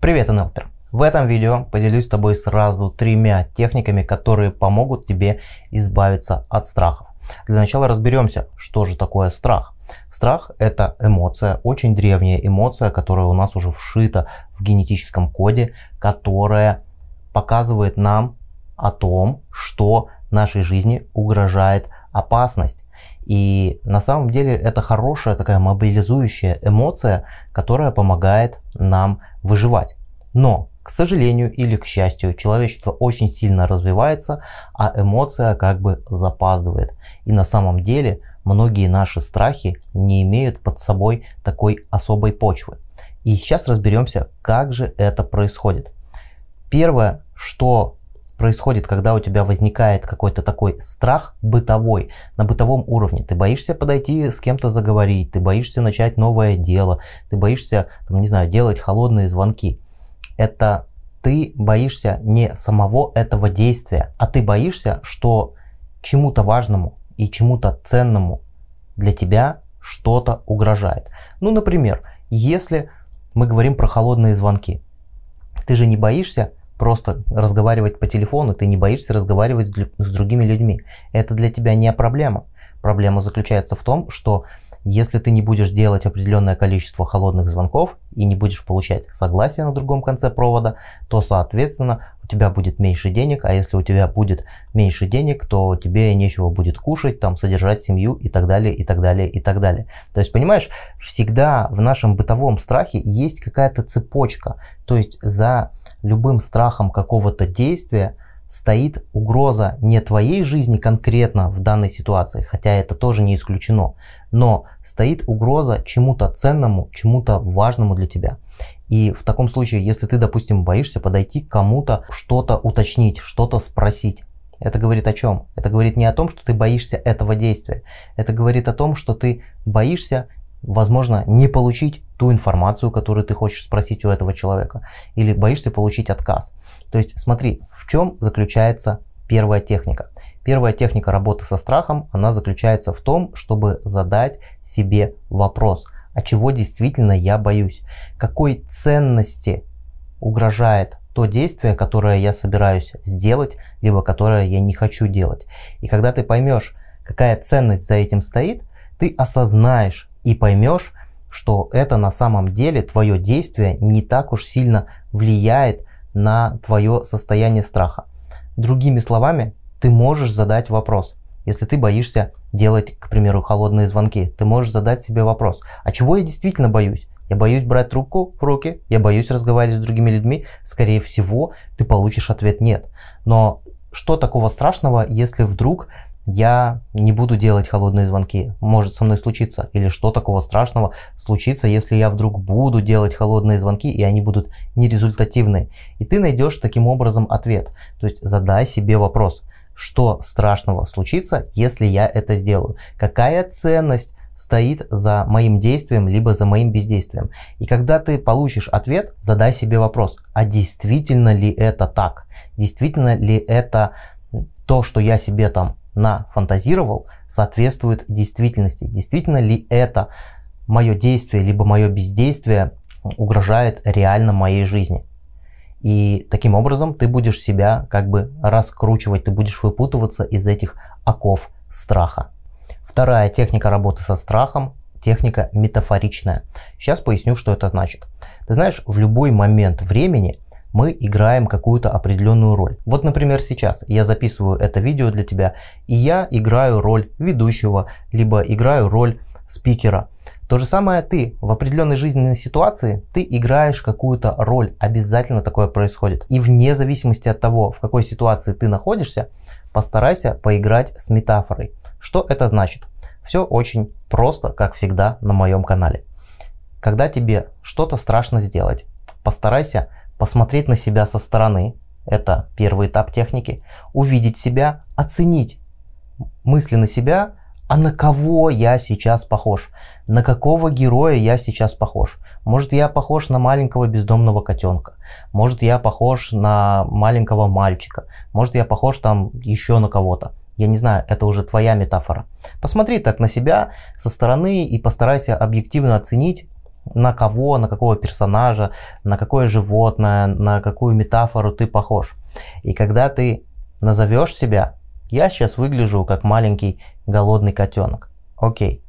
Привет, Анелпер. В этом видео поделюсь с тобой сразу тремя техниками, которые помогут тебе избавиться от страхов. Для начала разберемся, что же такое страх. Страх – это эмоция, очень древняя эмоция, которая у нас уже вшита в генетическом коде, которая показывает нам о том, что нашей жизни угрожает опасность. И на самом деле это хорошая такая мобилизующая эмоция, которая помогает нам выживать. Но, к сожалению или к счастью, человечество очень сильно развивается, а эмоция как бы запаздывает. И на самом деле многие наши страхи не имеют под собой такой особой почвы. И сейчас разберемся, как же это происходит. Первое, что происходит, когда у тебя возникает какой-то такой страх бытовой, на бытовом уровне. Ты боишься подойти с кем-то заговорить, ты боишься начать новое дело, ты боишься, там, не знаю, делать холодные звонки. Это ты боишься не самого этого действия, а ты боишься, что чему-то важному и чему-то ценному для тебя что-то угрожает. Ну, например, если мы говорим про холодные звонки, ты же не боишься, просто разговаривать по телефону, ты не боишься разговаривать с, другими людьми. Это для тебя не проблема. Проблема заключается в том, что если ты не будешь делать определенное количество холодных звонков и не будешь получать согласие на другом конце провода, то, соответственно, у тебя будет меньше денег, а если у тебя будет меньше денег, то тебе нечего будет кушать, там, содержать семью и так далее, и так далее, и так далее. То есть, понимаешь, всегда в нашем бытовом страхе есть какая-то цепочка, то есть за любым страхом какого-то действия стоит угроза не твоей жизни конкретно в данной ситуации, хотя это тоже не исключено, но стоит угроза чему-то ценному, чему-то важному для тебя. И в таком случае, если ты, допустим, боишься подойти к кому-то, что-то уточнить, что-то спросить, это говорит о чем? Это говорит не о том, что ты боишься этого действия. Это говорит о том, что ты боишься, возможно, не получить ту информацию, которую ты хочешь спросить у этого человека, или боишься получить отказ. То есть смотри, в чем заключается первая техника. Первая техника работы со страхом, она заключается в том, чтобы задать себе вопрос, а чего действительно я боюсь, какой ценности угрожает то действие, которое я собираюсь сделать, либо которое я не хочу делать. И когда ты поймешь, какая ценность за этим стоит, ты осознаешь и поймешь, что это на самом деле твое действие не так уж сильно влияет на твое состояние страха. Другими словами, ты можешь задать вопрос. Если ты боишься делать, к примеру, холодные звонки, ты можешь задать себе вопрос, а чего я действительно боюсь? Я боюсь брать трубку в руки, я боюсь разговаривать с другими людьми. Скорее всего, ты получишь ответ «нет». Но что такого страшного, если вдруг я не буду делать холодные звонки. Может со мной случиться. Или что такого страшного случится, если я вдруг буду делать холодные звонки, и они будут нерезультативные. И ты найдешь таким образом ответ. То есть задай себе вопрос, что страшного случится, если я это сделаю? Какая ценность стоит за моим действием, либо за моим бездействием. И когда ты получишь ответ, задай себе вопрос, а действительно ли это так? Действительно ли это то, что я себе там нафантазировал, соответствует действительности. Действительно ли это мое действие, либо мое бездействие угрожает реально моей жизни. И таким образом ты будешь себя как бы раскручивать, ты будешь выпутываться из этих оков страха. Вторая техника работы со страхом – техника метафоричная. Сейчас поясню, что это значит. Ты знаешь, в любой момент времени – мы играем какую-то определенную роль. Вот, например, сейчас я записываю это видео для тебя, и я играю роль ведущего, либо играю роль спикера. То же самое ты в определенной жизненной ситуации, ты играешь какую-то роль, обязательно такое происходит. И вне зависимости от того, в какой ситуации ты находишься, постарайся поиграть с метафорой. Что это значит? Все очень просто, как всегда на моем канале. Когда тебе что-то страшно сделать, постарайся посмотреть на себя со стороны, это первый этап техники, увидеть себя, оценить мысли на себя, а на кого я сейчас похож, на какого героя я сейчас похож. Может, я похож на маленького бездомного котенка, может, я похож на маленького мальчика, может, я похож там еще на кого-то. Я не знаю, это уже твоя метафора. Посмотри так на себя со стороны и постарайся объективно оценить, на кого, на какого персонажа, на какое животное, на какую метафору ты похож. И когда ты назовешь себя, я сейчас выгляжу как маленький голодный котенок. Окей.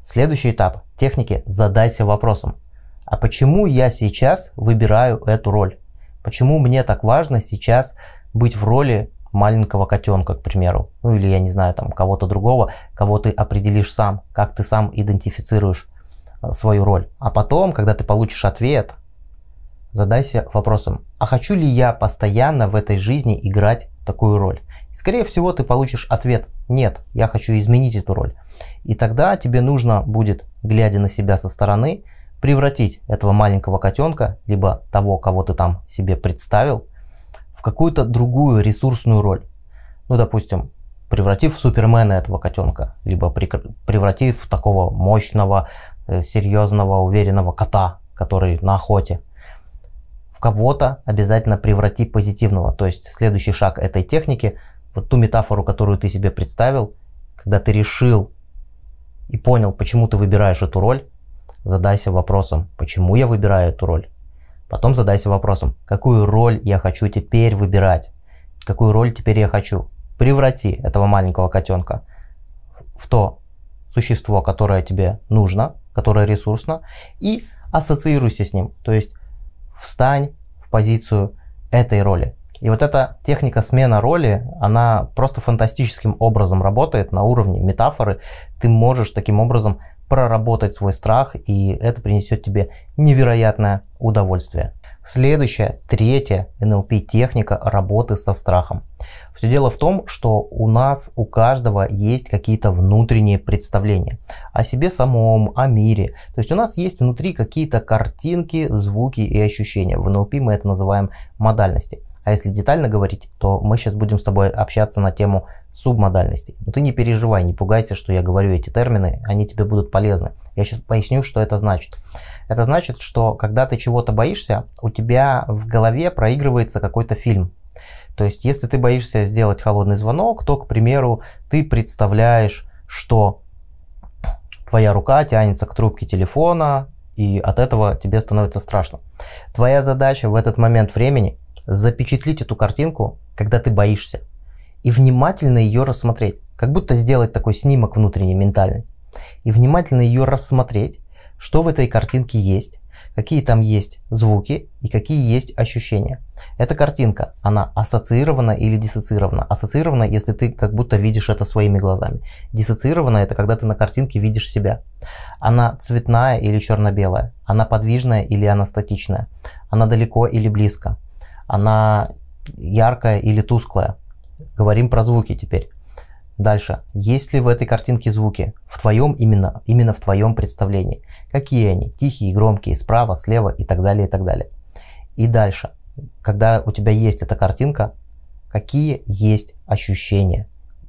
Следующий этап техники – задайся вопросом. А почему я сейчас выбираю эту роль? Почему мне так важно сейчас быть в роли маленького котенка, к примеру, ну или я не знаю, там кого-то другого, кого ты определишь сам, как ты сам идентифицируешь Э, свою роль. А потом, когда ты получишь ответ, задайся вопросом, а хочу ли я постоянно в этой жизни играть такую роль? Скорее всего, ты получишь ответ «нет, я хочу изменить эту роль». И тогда тебе нужно будет, глядя на себя со стороны, превратить этого маленького котенка, либо того, кого ты там себе представил, в какую-то другую ресурсную роль. Ну, допустим, превратив в супермена этого котенка, либо превратив в такого мощного, Э, серьезного, уверенного кота, который на охоте, в кого-то обязательно преврати позитивного. То есть следующий шаг этой техники, вот ту метафору, которую ты себе представил, когда ты решил и понял, почему ты выбираешь эту роль, задайся вопросом, почему я выбираю эту роль. Потом задайся вопросом, какую роль я хочу теперь выбирать, какую роль теперь я хочу. Преврати этого маленького котенка в то существо, которое тебе нужно, которая ресурсна и ассоциируйся с ним. То есть встань в позицию этой роли. И вот эта техника смена роли, она просто фантастическим образом работает на уровне метафоры. Ты можешь таким образом проработать свой страх, и это принесет тебе невероятное удовольствие. Следующая, третья NLP техника работы со страхом. Все дело в том, что у нас, у каждого есть какие-то внутренние представления о себе самом, о мире. То есть у нас есть внутри какие-то картинки, звуки и ощущения. В NLP мы это называем модальности. А если детально говорить, то мы сейчас будем с тобой общаться на тему субмодальностей. Но ну, ты не переживай, не пугайся, что я говорю эти термины, они тебе будут полезны. Я сейчас поясню, что это значит. Это значит, что когда ты чего-то боишься, у тебя в голове проигрывается какой-то фильм, то есть, если ты боишься сделать холодный звонок, то, к примеру, ты представляешь, что твоя рука тянется к трубке телефона, и от этого тебе становится страшно. Твоя задача в этот момент времени запечатлить эту картинку, когда ты боишься, и внимательно ее рассмотреть, как будто сделать такой снимок внутренний, ментальный, и внимательно ее рассмотреть, что в этой картинке есть, какие там есть звуки и какие есть ощущения. Эта картинка, она ассоциирована или диссоциирована. Ассоциирована, если ты как будто видишь это своими глазами. Диссоциирована – это когда ты на картинке видишь себя. Она цветная или черно-белая. Она подвижная или она статичная. Она далеко или близко она яркая или тусклая. Говорим про звуки теперь. Дальше. Есть ли в этой картинке звуки? В твоем именно, именно в твоем представлении. Какие они? Тихие, громкие, справа, слева и так далее, и так далее. И дальше. Когда у тебя есть эта картинка, какие есть ощущения?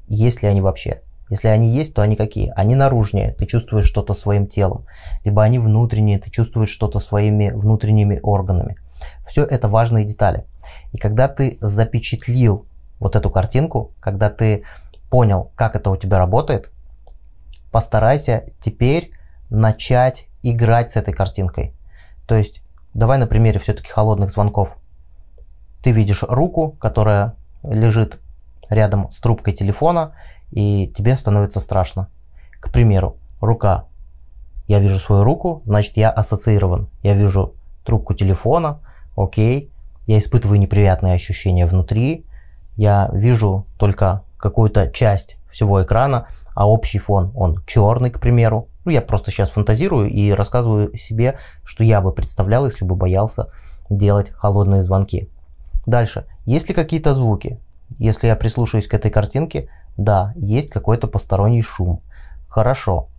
Есть ли они вообще? Если они есть, то они какие? Они наружные, ты чувствуешь что-то своим телом. Либо они внутренние, ты чувствуешь что-то своими внутренними органами. Все это важные детали. И когда ты запечатлил вот эту картинку, когда ты понял, как это у тебя работает, постарайся теперь начать играть с этой картинкой. То есть, давай на примере все-таки холодных звонков. Ты видишь руку, которая лежит рядом с трубкой телефона, и тебе становится страшно. К примеру, рука. Я вижу свою руку, значит я ассоциирован. Я вижу трубку телефона, окей, я испытываю неприятные ощущения внутри, я вижу только какую-то часть всего экрана, а общий фон, он черный, к примеру. Ну, я просто сейчас фантазирую и рассказываю себе, что я бы представлял, если бы боялся делать холодные звонки. Дальше. Есть ли какие-то звуки? Если я прислушаюсь к этой картинке, да, есть какой-то посторонний шум. Хорошо.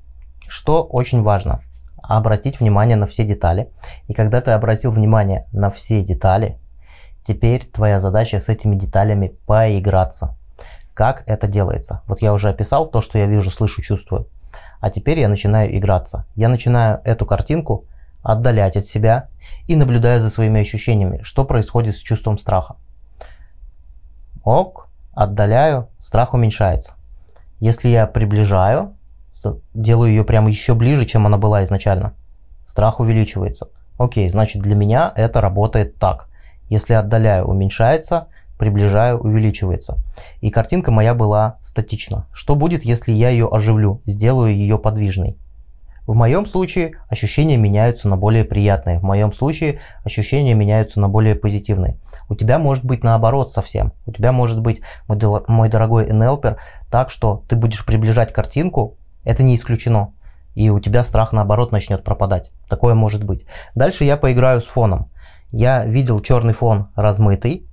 Что очень важно. А обратить внимание на все детали. И когда ты обратил внимание на все детали, теперь твоя задача с этими деталями поиграться. Как это делается? Вот я уже описал то, что я вижу, слышу, чувствую. А теперь я начинаю играться. Я начинаю эту картинку отдалять от себя и наблюдаю за своими ощущениями, что происходит с чувством страха. Ок, отдаляю, страх уменьшается. Если я приближаю, делаю ее прямо еще ближе, чем она была изначально. Страх увеличивается. Окей, значит для меня это работает так. Если отдаляю, уменьшается, приближаю, увеличивается. И картинка моя была статична. Что будет, если я ее оживлю, сделаю ее подвижной? В моем случае ощущения меняются на более приятные. В моем случае ощущения меняются на более позитивные. У тебя может быть наоборот совсем. У тебя может быть, мой, дорогой NLPер, так, что ты будешь приближать картинку, это не исключено. И у тебя страх, наоборот, начнет пропадать. Такое может быть. Дальше я поиграю с фоном. Я видел черный фон размытый,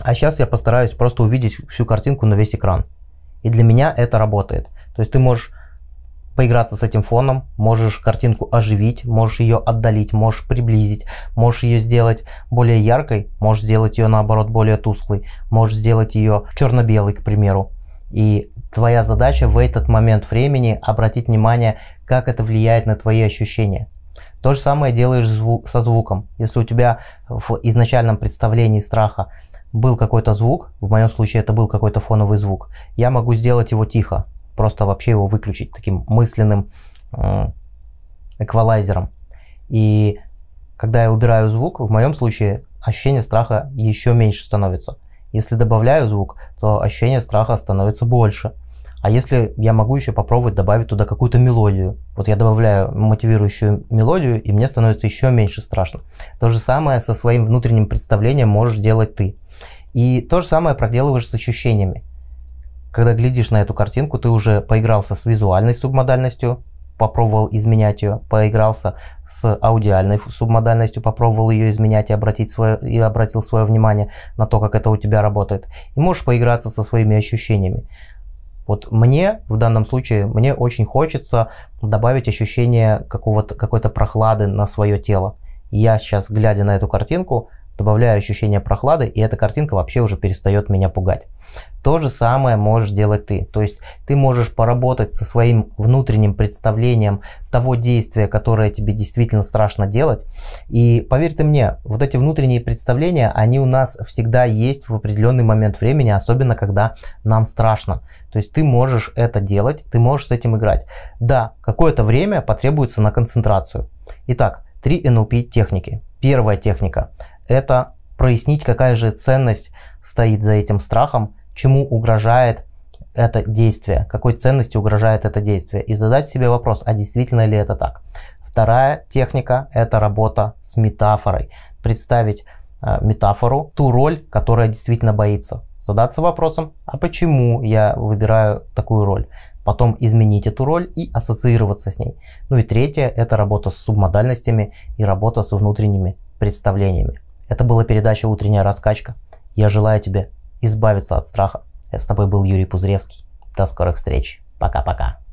а сейчас я постараюсь просто увидеть всю картинку на весь экран. И для меня это работает. То есть ты можешь поиграться с этим фоном, можешь картинку оживить, можешь ее отдалить, можешь приблизить, можешь ее сделать более яркой, можешь сделать ее наоборот более тусклой, можешь сделать ее черно-белой, к примеру. И Твоя задача в этот момент времени обратить внимание, как это влияет на твои ощущения. То же самое делаешь зву- со звуком. Если у тебя в изначальном представлении страха был какой-то звук, в моем случае это был какой-то фоновый звук, я могу сделать его тихо, просто вообще его выключить таким мысленным э, эквалайзером. И когда я убираю звук, в моем случае ощущение страха еще меньше становится. Если добавляю звук, то ощущение страха становится больше – а если я могу еще попробовать добавить туда какую-то мелодию? Вот я добавляю мотивирующую мелодию, и мне становится еще меньше страшно. То же самое со своим внутренним представлением можешь делать ты. И то же самое проделываешь с ощущениями. Когда глядишь на эту картинку, ты уже поигрался с визуальной субмодальностью, попробовал изменять ее, поигрался с аудиальной субмодальностью, попробовал ее изменять и, обратить свое, и обратил свое внимание на то, как это у тебя работает. И можешь поиграться со своими ощущениями. Вот мне в данном случае, мне очень хочется добавить ощущение какого-то, какой-то прохлады на свое тело. Я сейчас, глядя на эту картинку, добавляю ощущение прохлады, и эта картинка вообще уже перестает меня пугать. То же самое можешь делать ты. То есть ты можешь поработать со своим внутренним представлением того действия, которое тебе действительно страшно делать. И поверь ты мне, вот эти внутренние представления, они у нас всегда есть в определенный момент времени, особенно когда нам страшно. То есть ты можешь это делать, ты можешь с этим играть. Да, какое-то время потребуется на концентрацию. Итак, три NLP техники. Первая техника – это прояснить, какая же ценность стоит за этим страхом, чему угрожает это действие, какой ценности угрожает это действие, и задать себе вопрос, а действительно ли это так. Вторая техника – это работа с метафорой. Представить э, метафору, ту роль, которая действительно боится. Задаться вопросом, а почему я выбираю такую роль? Потом изменить эту роль и ассоциироваться с ней. Ну и третье – это работа с субмодальностями и работа с внутренними представлениями. Это была передача «Утренняя раскачка». Я желаю тебе избавиться от страха. Это с тобой был Юрий Пузревский. До скорых встреч. Пока-пока.